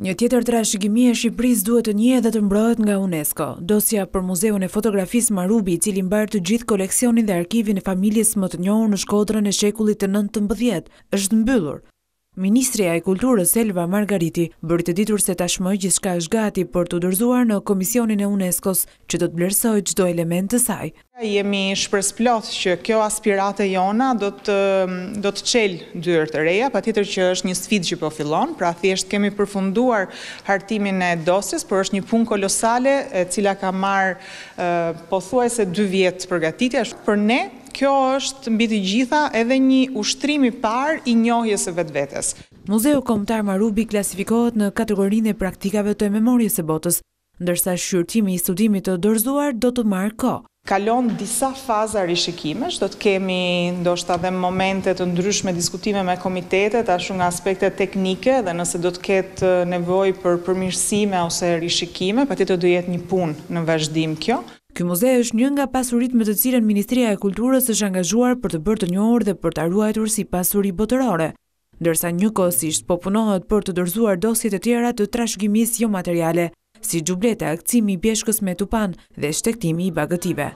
Një tjetër trashëgimi e Shqipëris duhet të një edhe të mbrojt nga UNESCO. Dosja për muzeun e fotografis Marubi, cilin bërë të gjithë koleksionin dhe arkivin e familjes më të njohë në shkodrën e shekullit të nëntë të është mbyllur. Ministria e Kulturës Elva Margariti bërë të ditur se tashmë gjithka është gati për të dërzuar në Komisionin e UNESCO-s që do të blersoj qdo element të saj. Jemi shpres plot që kjo aspirate jona do të mm, qelë dyrë të reja, pa që është një sfit që po filon, pra thjesht kemi përfunduar hartimin e dosis, por është një pun kolosale cila ka marë po thuaj se dy vjetë përgatitja. Për ne, kjo është mbi të gjitha edhe një ushtrimi par i njohjes e vetë vetës. Muzeu Komtar Marubi klasifikohet në kategorinë e praktikave të memorjes e botës, ndërsa shqyrtimi i studimit të dorzuar do të marrë ko. Kalon disa faza rishikimesh, do të kemi ndoshta dhe momente të ndryshme diskutime me komitetet, ashtu nga aspekte teknike dhe nëse do të ketë nevoj për përmirësime ose rishikime, pa të të jetë një punë në vazhdim kjo. Ky muze është një nga pasurit me të cilën Ministria e Kulturës është angazhuar për të bërë të njohur dhe për të ruajtur si pasuri botërore, ndërsa njëkohësisht po punohet për të dorëzuar dosjet e tjera të trashëgimisë jo materiale, si xhubleta, akcimi i bjeshkës me tupan dhe shtektimi i bagëtive.